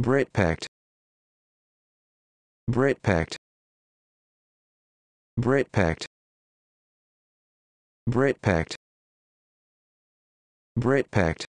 Britpact Britpact Britpact Britpact Britpact